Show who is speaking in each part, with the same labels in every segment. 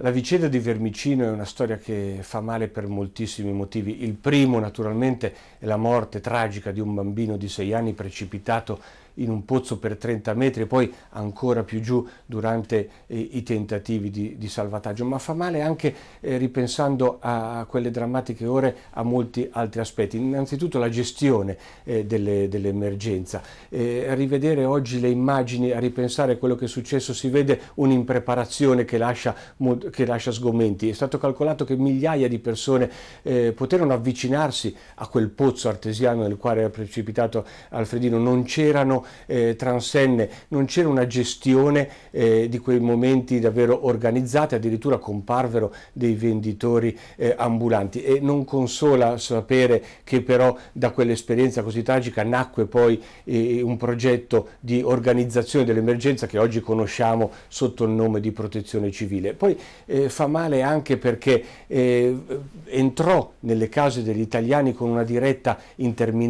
Speaker 1: La vicenda di Vermicino è una storia che fa male per moltissimi motivi. Il primo, naturalmente, è la morte tragica di un bambino di sei anni precipitato in un pozzo per 30 metri e poi ancora più giù durante eh, i tentativi di, di salvataggio, ma fa male anche eh, ripensando a quelle drammatiche ore a molti altri aspetti. Innanzitutto la gestione eh, dell'emergenza. Dell eh, rivedere oggi le immagini, a ripensare a quello che è successo, si vede un'impreparazione che, che lascia, sgomenti. È stato calcolato che migliaia di persone eh, poterono avvicinarsi a quel pozzo artesiano nel quale era precipitato Alfredino. Non c'erano eh, transenne, non c'era una gestione eh, di quei momenti davvero organizzati, addirittura comparvero dei venditori eh, ambulanti e non consola sapere che però da quell'esperienza così tragica nacque poi eh, un progetto di organizzazione dell'emergenza che oggi conosciamo sotto il nome di protezione civile. Poi eh, fa male anche perché eh, entrò nelle case degli italiani con una diretta interminabile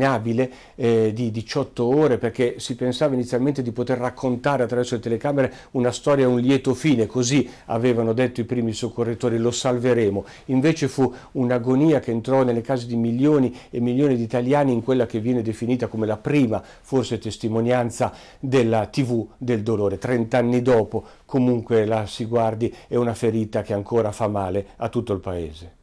Speaker 1: di 18 ore perché si si pensava inizialmente di poter raccontare attraverso le telecamere una storia un lieto fine, così avevano detto i primi soccorritori, lo salveremo. Invece fu un'agonia che entrò nelle case di milioni e milioni di italiani in quella che viene definita come la prima, forse testimonianza della TV del dolore. Trent'anni dopo comunque la si guardi è una ferita che ancora fa male a tutto il paese.